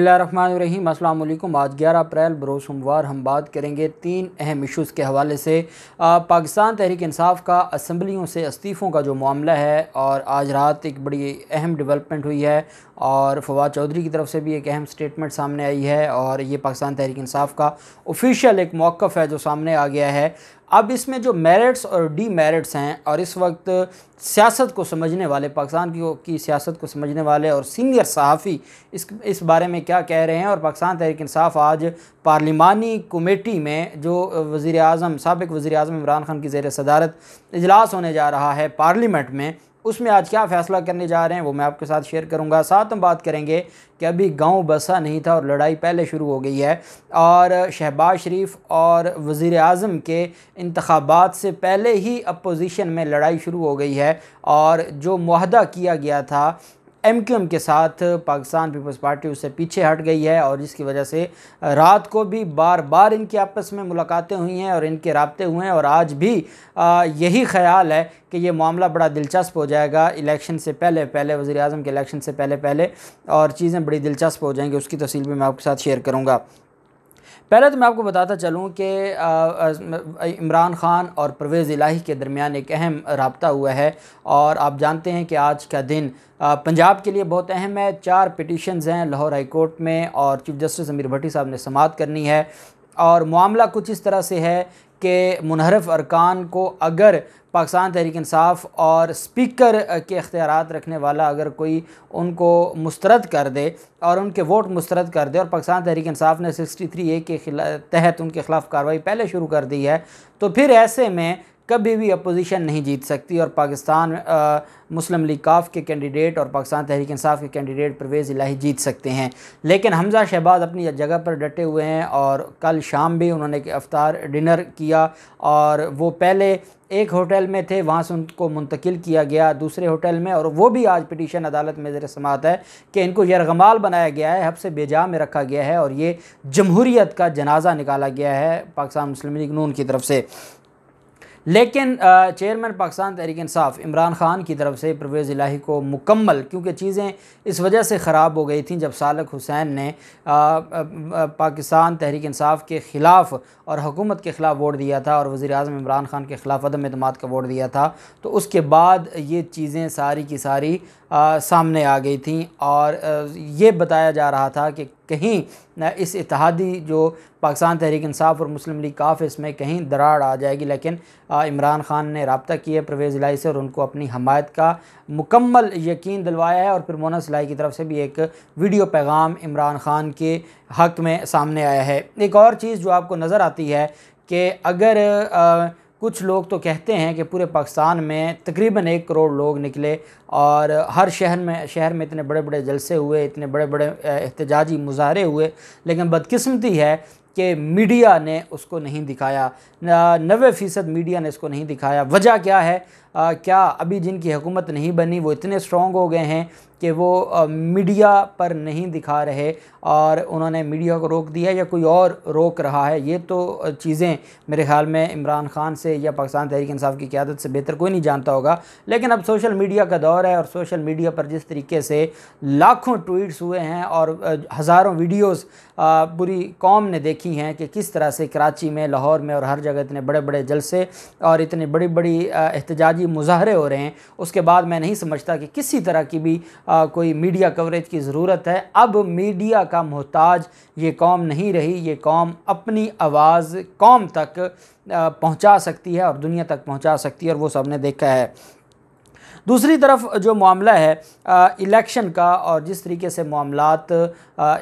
अल्लाम आज 11 अप्रैल बरो सोमवार हम बात करेंगे तीन अहम इशूज़ के हवाले से पाकिस्तान तहरीक इंसाफ का असम्बलियों से इस्तीफ़ों का जो मामला है और आज रात एक बड़ी अहम डेवलपमेंट हुई है और फवाद चौधरी की तरफ से भी एक अहम स्टेटमेंट सामने आई है और ये पाकिस्तान तहरीक इंसाफ का ऑफिशियल एक मौक़ है जो सामने आ गया है अब इसमें जो मेरिट्स और डी मेरिट्स हैं और इस वक्त सियासत को समझने वाले पाकिस्तान की की सियासत को समझने वाले और सीनियर सहाफ़ी इस इस बारे में क्या कह रहे हैं और पाकिस्तान तहरीक इंसाफ आज पार्लिमानी कमेटी में जो वज़ी अजम सबक वज़ी अजम इमरान खान की जेर सदारत इजलास होने जा रहा है पार्लीमेंट में उसमें आज क्या फैसला करने जा रहे हैं वो मैं आपके साथ शेयर करूंगा साथ हम बात करेंगे कि अभी गांव बसा नहीं था और लड़ाई पहले शुरू हो गई है और शहबाज शरीफ और वज़ी अजम के इंतबात से पहले ही अपोजिशन में लड़ाई शुरू हो गई है और जो माहदा किया गया था एम के साथ पाकिस्तान पीपल्स पार्टी उससे पीछे हट गई है और जिसकी वजह से रात को भी बार बार इनकी आपस में मुलाकातें हुई हैं और इनके रबते हुए हैं और आज भी यही ख्याल है कि ये मामला बड़ा दिलचस्प हो जाएगा इलेक्शन से पहले पहले वज़ी अजम के इलेक्शन से पहले पहले और चीज़ें बड़ी दिलचस्प हो जाएंगी उसकी तफसील भी मैं आपके साथ शेयर करूँगा पहले तो मैं आपको बताता चलूँ कि इमरान ख़ान और परवेज़ इलाही के दरमियान एक अहम रबता हुआ है और आप जानते हैं कि आज का दिन पंजाब के लिए बहुत अहम है चार पिटिशन्स हैं लाहौर हाई कोर्ट में और चीफ जस्टिस अमीर भट्टी साहब ने समात करनी है और मामला कुछ इस तरह से है कि मुनहरफ अरकान को अगर पाकिस्तान तहरीक इंसाफ और स्पीकर के अख्तियार रखने वाला अगर कोई उनको मुस्रद कर दे और उनके वोट मुस्रद कर दे और पाकिस्तान तहरीक इंसाफ ने सिक्सटी थ्री ए के तहत उनके ख़िलाफ़ कार्रवाई पहले शुरू कर दी है तो फिर ऐसे में कभी भी अपोजिशन नहीं जीत सकती और पाकिस्तान आ, मुस्लिम लीग काफ के कैंडिडेट और पाकिस्तान तहरीक इंसाफ के कैंडिडेट परवेज़ इलाही जीत सकते हैं लेकिन हमजा शहबाज अपनी जगह पर डटे हुए हैं और कल शाम भी उन्होंने अफ्तार डिनर किया और वो पहले एक होटल में थे वहाँ से उनको मुंतकिल किया गया दूसरे होटल में और वो भी आज पिटीशन अदालत में ज़र समात है कि इनको यरगमाल बनाया गया है हब से बेजा में रखा गया है और ये जमहूरीत का जनाजा निकाला गया है पाकिस्तान मुस्लिम लीग नून की तरफ से लेकिन चेयरमैन पाकिस्तान तहरीक इंसाफ इमरान ख़ान की तरफ से परवेज़ इलाही को मुकम्मल क्योंकि चीज़ें इस वजह से ख़राब हो गई थी जब सालक हुसैन ने पाकिस्तान तहरीक इंसाफ के ख़िलाफ़ और हुकूमत के ख़िलाफ़ वोट दिया था और वज़ी अजम इमरान ख़ान के ख़िलाफ़ अदम अतमाद का वोट दिया था तो उसके बाद ये चीज़ें सारी की सारी आ, सामने आ गई थी और ये बताया जा रहा था कि कहीं इस इतिहादी जो पाकिस्तान तहरीक इंसाफ और मुस्लिम लीग काफ इसमें कहीं दरार आ जाएगी लेकिन इमरान ख़ान ने रबता किया परवेज़ लाई से और उनको अपनी हमायत का मुकम्मल यकीन दिलवाया है और फिर मोना सिलाई की तरफ से भी एक वीडियो पैगाम इमरान ख़ान के हक़ में सामने आया है एक और चीज़ जो आपको नज़र आती है कि अगर आ, कुछ लोग तो कहते हैं कि पूरे पाकिस्तान में तकरीबन एक करोड़ लोग निकले और हर शहर में शहर में इतने बड़े बड़े जलसे हुए इतने बड़े बड़े एहतजाजी मुजाहरे हुए लेकिन बदकस्मती है कि मीडिया ने उसको नहीं दिखाया नबे फ़ीसद मीडिया ने इसको नहीं दिखाया वजह क्या है आ, क्या अभी जिनकी हुकूमत नहीं बनी वो इतने स्ट्रॉन्ग हो गए हैं कि वो आ, मीडिया पर नहीं दिखा रहे और उन्होंने मीडिया को रोक दिया या कोई और रोक रहा है ये तो चीज़ें मेरे ख्याल में इमरान खान से या पाकिस्तान तहरीक इंसाफ की क्यादत से बेहतर कोई नहीं जानता होगा लेकिन अब सोशल मीडिया का दौर है और सोशल मीडिया पर जिस तरीके से लाखों ट्वीट्स हुए हैं और हज़ारों वीडियोज़ पूरी कौम ने देखी देखी हैं कि किस तरह से कराची में लाहौर में और हर जगह इतने बड़े बड़े जलसे और इतनी बड़ी बड़ी एहतजाजी मुजाहरे हो रहे हैं उसके बाद मैं नहीं समझता कि किसी तरह की भी कोई मीडिया कवरेज की ज़रूरत है अब मीडिया का मोहताज ये कौम नहीं रही ये कौम अपनी आवाज़ कौम तक पहुँचा सकती है और दुनिया तक पहुँचा सकती है और वो सबने देखा है दूसरी तरफ जो मामला है इलेक्शन का और जिस तरीके से मामला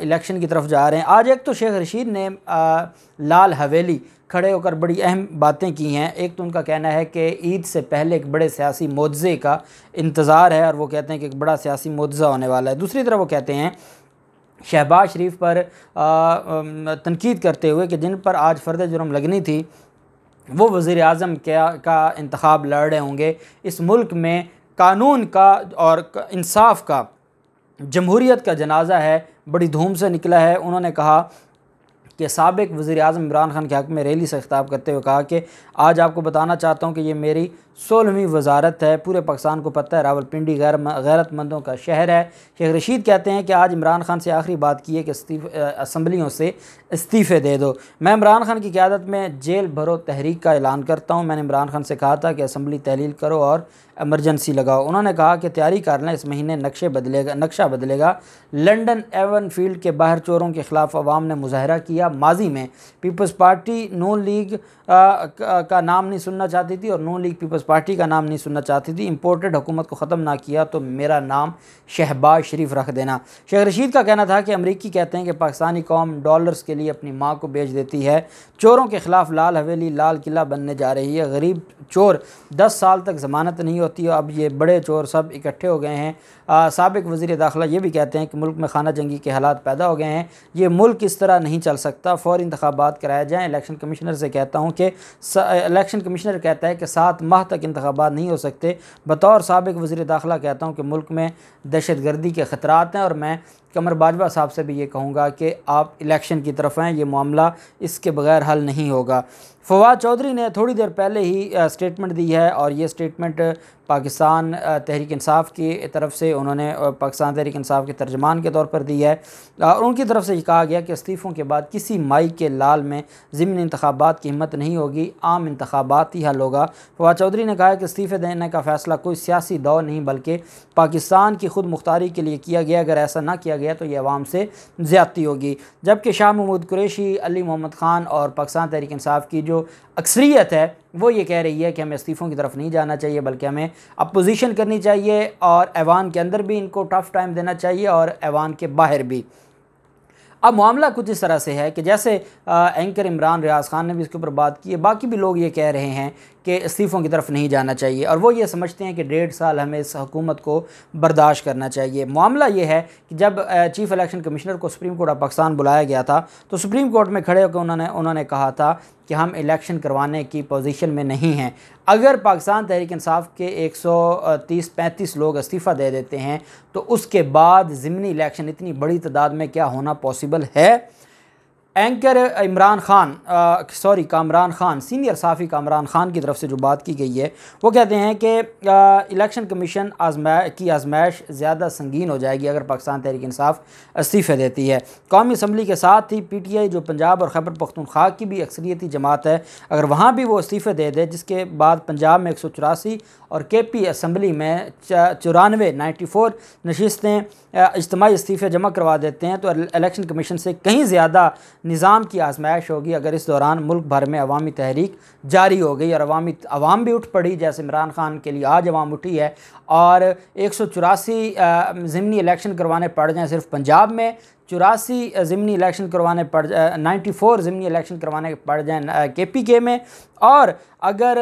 इलेक्शन की तरफ जा रहे हैं आज एक तो शेख रशीद ने आ, लाल हवेली खड़े होकर बड़ी अहम बातें की हैं एक तो उनका कहना है कि ईद से पहले एक बड़े सियासी मुआवजे का इंतज़ार है और वो कहते हैं कि एक बड़ा सियासी मुआवजा होने वाला है दूसरी तरफ वो कहते हैं शहबाज शरीफ पर तनकीद करते हुए कि जिन पर आज फर्द जुर्म लगनी थी वो वज़ी अजम का इंतब लड़ रहे होंगे इस मुल्क में कानून का और इंसाफ का जमहूरीत का जनाजा है बड़ी धूम से निकला है उन्होंने कहा कि सबक वज़ी अजम इमरान खान के हक़ में रैली से खिताब करते हुए कहा कि आज आपको बताना चाहता हूँ कि ये मेरी सोलहवीं वजारत है पूरे पाकिस्तान को पता है रावलपिंडी गैर गैरतमंदों का शहर है शेख रशीद कहते हैं कि आज इमरान खान से आखिरी बात की है कि असम्बलियों से इस्तीफ़े दे दो मैं इमरान खान की क्यादत में जेल भरो तहरीक का ऐलान करता हूँ मैंने इमरान खान से कहा था कि असम्बली तहलील करो और एमरजेंसी लगाओ उन्होंने कहा कि तैयारी कर लें इस महीने नक्शे बदलेगा नक्शा बदलेगा लंडन एवन फील्ड के बाहर चोरों के ख़िलाफ़ अवाम ने मुजाहरा किया माजी में पीपल्स पार्टी नो लीग का नाम नहीं सुनना चाहती थी और नो लीग पीपल्स पार्टी का नाम नहीं सुनना चाहती थी इम्पोर्टेड हुकूमत को ख़त्म ना किया तो मेरा नाम शहबाज शरीफ रख देना शेख रशीद का कहना था कि अमरीकी कहते हैं कि पाकिस्तानी कौम डॉलर्स के लिए अपनी माँ को बेच देती है चोरों के ख़िलाफ़ लाल हवेली लाल किला बनने जा रही है गरीब चोर दस साल तक ज़मानत नहीं होती और अब ये बड़े चोर सब इकट्ठे हो गए हैं सबक वज़ी दाखिला ये भी कहते हैं कि मुल्क में खाना जंगी के हालात पैदा हो गए हैं ये मुल्क इस तरह नहीं चल सकता फ़ौर इंतबात कराया जाए इलेक्शन कमिश्नर से कहता हूँ कि इलेक्शन कमिश्नर कहता है कि सात माह तक इंतबात नहीं हो सकते बतौर सबक वज़ी दाखिला कहता हूँ कि मुल्क में दहशत गर्दी के ख़तरात हैं और मैं कमर बाजवा साहब से भी ये कहूँगा कि आप इलेक्शन की तरफ हैं ये मामला इसके बगैर हल नहीं होगा फवाद चौधरी ने थोड़ी देर पहले ही स्टेटमेंट दी है और ये स्टेटमेंट पाकिस्तान तहरीक इंसाफ की तरफ से उन्होंने पाकिस्तान तहरीक इंसाफ के तर्जमान के तौर पर दी है और उनकी तरफ से ये कहा गया कि इस्तीफ़ों के बाद किसी माई के लाल में ज़मन इंतबात की हिम्मत नहीं होगी आम इंतबात ही हल होगा फवाद चौधरी ने कहा कि इस्तीफ़े देने का फ़ैसला कोई सियासी दौर नहीं बल्कि पाकिस्तान की खुद मुख्तारी के लिए किया गया अगर ऐसा ना किया गया तो ये आवाम से ज़्यादती होगी जबकि शाह महमूद कुरेशी अली मोहम्मद ख़ान और पाकिस्तान तहरीक इंसाफ की जो अक्सरीत है वो ये कह रही है कि हमें इस्तीफ़ों की तरफ नहीं जाना चाहिए बल्कि हमें अपोजिशन करनी चाहिए और ऐवान के अंदर भी इनको टफ़ टाइम देना चाहिए और ऐवान के बाहर भी अब मामला कुछ इस तरह से है कि जैसे आ, एंकर इमरान रियाज खान ने भी इसके ऊपर बात की है बाकी भी लोग ये कह रहे हैं के इस्तीफ़ों की तरफ नहीं जाना चाहिए और वो ये समझते हैं कि डेढ़ साल हमें इस हुकूमत को बर्दाश्त करना चाहिए मामला ये है कि जब चीफ़ इलेक्शन कमिश्नर को सुप्रीम कोर्ट ऑफ पाकिस्तान बुलाया गया था तो सुप्रीम कोर्ट में खड़े होकर उन्होंने उन्होंने कहा था कि हम इलेक्शन करवाने की पोजीशन में नहीं हैं अगर पाकिस्तान तहरीक इंसाफ के 130 35 लोग इस्तीफ़ा दे देते हैं तो उसके बाद ज़मनी इलेक्शन इतनी बड़ी तादाद में क्या होना पॉसिबल है anchor Imran Khan sorry Kamran Khan senior साफ़ी कामरान ख़ान की तरफ से जो बात की गई है वो कहते हैं कि इलेक्शन uh, कमीशन आजमा की आजमाइश ज़्यादा संगीन हो जाएगी अगर पाकिस्तान तहरीक इंसाफ इस्तीफ़े देती है कौमी असम्बली के साथ ही पी टी आई जो पंजाब और खैबर पख्तनख्वा की भी अक्सरियती जमात है अगर वहाँ भी वो इस्तीफ़े दे दे जिसके बाद पंजाब में एक सौ चौरासी और के पी असम्बली में चौरानवे नाइन्टी फोर नशस्तें uh, इज्तमी इस्तीफ़े जमा करवा देते हैं तो इलेक्शन कमीशन से कहीं ज़्यादा निज़ाम की आजमाइश होगी अगर इस दौरान मुल्क भर में अवामी तहरीक जारी हो गई और अवामी अवाम भी उठ पड़ी जैसे इमरान खान के लिए आज अवाम उठी है और एक सौ चौरासी ज़मनी इलेक्शन करवाने पड़ जाएँ सिर्फ पंजाब में चौरासी ज़मनी इलेक्शन करवाने पड़ जाए नाइन्टी फोर ज़मनी इलेक्शन करवाने पड़ जाए के पी के में और अगर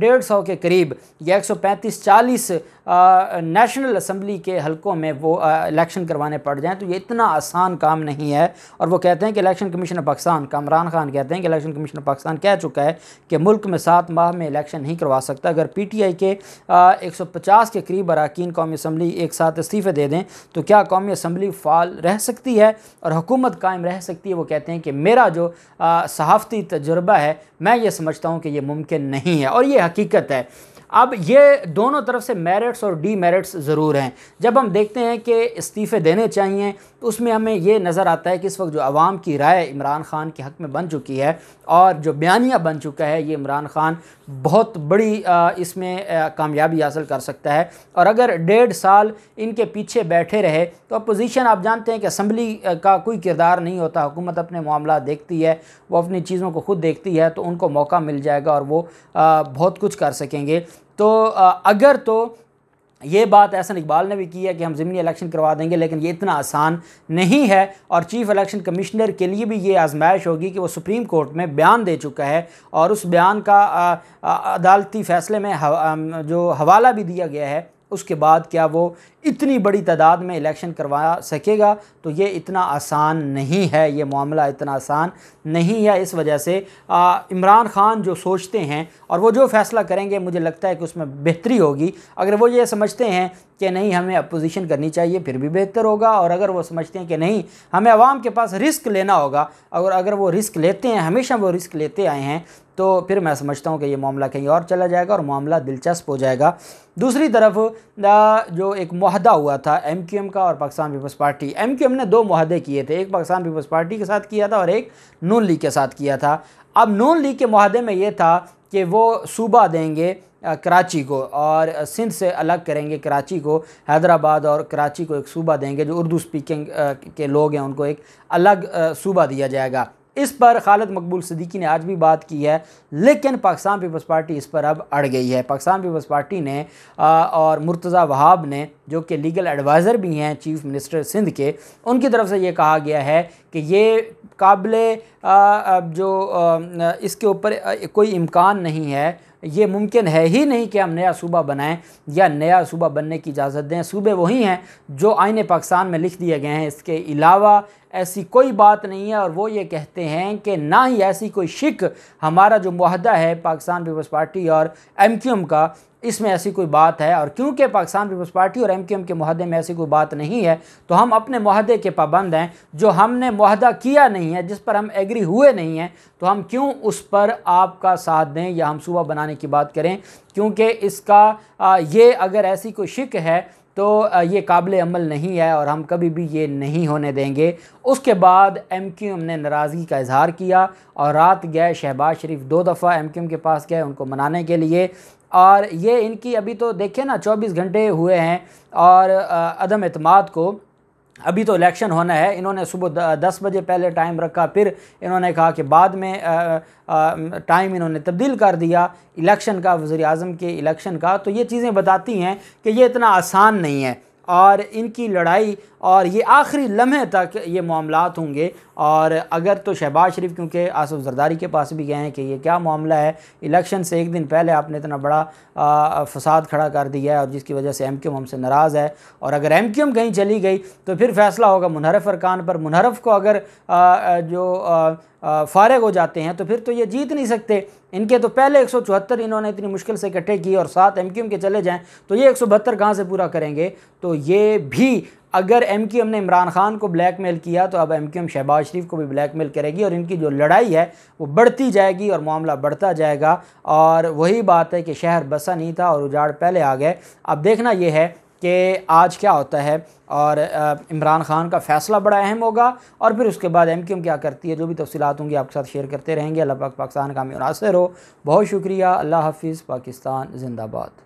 डेढ़ सौ के करीब या एक सौ पैंतीस चालीस नेशनल असम्बली के हलकों में वो इलेक्शन करवाने पड़ जाएँ तो ये इतना आसान काम नहीं है और वो कहते हैं कि election commission of Pakistan Kamran Khan कहते हैं कि इलेक्शन कमीशन ऑफ पाकिस्तान कह चुका है कि मुल्क में सात माह में इलेक्शन नहीं करवा सकता अगर पी टी आई के एक सौ पचास के करीब अरकान कौमी असम्बली एक साथ इस्तीफ़े दे दें तो क्या कौमी असम्बली फ़ाल रह सकती सकती है और हुकूमत कायम रह सकती है वो कहते हैं कि मेरा जो सहाफ़ती तजर्बा है मैं ये समझता हूँ कि ये मुमकिन नहीं है और ये हकीकत है अब ये दोनों तरफ से मेरिट्स और डी मेरिट्स ज़रूर हैं जब हम देखते हैं कि इस्तीफ़े देने चाहिए तो उसमें हमें ये नज़र आता है कि इस वक्त जो आवाम की राय इमरान ख़ान के हक़ में बन चुकी है और जो बयानिया बन चुका है ये इमरान ख़ान बहुत बड़ी इसमें कामयाबी हासिल कर सकता है और अगर डेढ़ साल इनके पीछे बैठे रहे तो अपोजिशन आप जानते हैं कि असम्बली का कोई किरदार नहीं होता हुकूमत अपने मामला देखती है वो अपनी चीज़ों को खुद देखती है तो उनको मौका मिल जाएगा और वो बहुत कुछ कर सकेंगे तो अगर तो ये बात एहसन इकबाल ने भी की है कि हम ज़मनी इलेक्शन करवा देंगे लेकिन ये इतना आसान नहीं है और चीफ़ इलेक्शन कमिश्नर के लिए भी ये आजमाइश होगी कि वो सुप्रीम कोर्ट में बयान दे चुका है और उस बयान का अदालती फ़ैसले में हव, जो हवाला भी दिया गया है उसके बाद क्या वो इतनी बड़ी तादाद में इलेक्शन करवा सकेगा तो ये इतना आसान नहीं है ये मामला इतना आसान नहीं है इस वजह से इमरान खान जो सोचते हैं और वो जो फैसला करेंगे मुझे लगता है कि उसमें बेहतरी होगी अगर वो ये समझते हैं कि नहीं हमें अपोजिशन करनी चाहिए फिर भी बेहतर होगा और अगर वो समझते हैं कि नहीं हमें आवाम के पास रिस्क लेना होगा और अगर वो रिस्क लेते हैं हमेशा वो रिस्क लेते आए हैं तो फिर मैं समझता हूँ कि ये मामला कहीं और चला जाएगा और मामला दिलचस्प हो जाएगा दूसरी तरफ जो एक माहदा हुआ था एम का और पाकिस्तान पीपल्स पार्टी एम ने दो माहदे किए थे एक पाकिस्तान पीपल्स पार्टी के साथ किया था और एक नून लीग के साथ किया था अब नून लीग के माहदे में ये था कि वो सूबा देंगे कराची को और सिंध से अलग करेंगे कराची को हैदराबाद और कराची को एक सूबा देंगे जो उर्दू स्पीकिंग के लोग हैं उनको एक अलग सूबा दिया जाएगा इस पर खालिद मकबूल सदीकी ने आज भी बात की है लेकिन पाकिस्तान पीपल्स पार्टी इस पर अब अड़ गई है पाकिस्तान पीपल्स पार्टी ने और मुर्तज़ा वहाब ने जो कि लीगल एडवाइज़र भी हैं चीफ मिनिस्टर सिंध के उनकी तरफ से ये कहा गया है कि ये काबिल जो इसके ऊपर कोई इम्कान नहीं है ये मुमकिन है ही नहीं कि हम नया सूबा बनाएं या नया सूबा बनने की इजाज़त दें सूबे वही हैं जो आइन पाकिस्तान में लिख दिए गए हैं इसके अलावा ऐसी कोई बात नहीं है और वो ये कहते हैं कि ना ही ऐसी कोई शिक हमारा जो माहदा है पाकिस्तान पीपल्स पार्टी और एम क्यू एम का इसमें ऐसी कोई बात है और क्योंकि पाकिस्तान पीपल्स पार्टी और एम क्यू एम के माहदे में ऐसी कोई बात नहीं है तो हम अपने माहदे के पाबंद हैं जो हमने माहदा किया नहीं है जिस पर हम एग्री हुए नहीं हैं तो हम क्यों उस पर आपका साथ दें या हम सूबा बनाने की बात करें क्योंकि इसका ये अगर ऐसी कोई शिक है तो ये काबिल अमल नहीं है और हम कभी भी ये नहीं होने देंगे उसके बाद एम क्यू एम ने नाराज़गी का इजहार किया और रात गए शहबाज शरीफ दो दफ़ा एम क्यू एम के पास गए उनको मनाने के लिए और ये इनकी अभी तो देखें ना 24 घंटे हुए हैं और अदम अतमाद को अभी तो इलेक्शन होना है इन्होंने सुबह दस बजे पहले टाइम रखा फिर इन्होंने कहा कि बाद में टाइम इन्होंने तब्दील कर दिया इलेक्शन का वज़ी अजम के इलेक्शन का तो ये चीज़ें बताती हैं कि ये इतना आसान नहीं है और इनकी लड़ाई और ये आखिरी लम्हे तक ये मामला होंगे और अगर तो शहबाज शरीफ क्योंकि आसफ़ जरदारी के पास भी गए हैं कि ये क्या मामला है इलेक्शन से एक दिन पहले आपने इतना बड़ा फसाद खड़ा कर दिया है और जिसकी वजह से एम क्यू हमसे नाराज़ है और अगर एम क्यू कहीं चली गई तो फिर फैसला होगा मुनहरफ अरकान पर मुनहरफ को अगर आ, जो आ, फारग हो जाते हैं तो फिर तो ये जीत नहीं सकते इनके तो पहले एक इन्होंने इतनी मुश्किल से इकट्ठे किए और सात एम के चले जाएँ तो ये एक सौ कहाँ से पूरा करेंगे तो ये भी अगर एम क्यू एम ने इमरान खान को ब्लैक मेल किया तो अब M Q M Shahbaz Sharif को भी ब्लैक मेल करेगी और इनकी जो लड़ाई है वो बढ़ती जाएगी और मामला बढ़ता जाएगा और वही बात है कि शहर बसा नहीं था और उजाड़ पहले आ गए अब देखना यह है कि आज क्या होता है और इमरान खान का फैसला बड़ा अहम होगा और फिर उसके बाद एम क्यू क्या करती है जो भी तफसलत होंगी आपके साथ शेयर करते रहेंगे अल्लाह पाक पाकिस्तान का मुनासर हो बहुत शुक्रिया अल्लाह हाफिज़ पाकिस्तान जिंदाबाद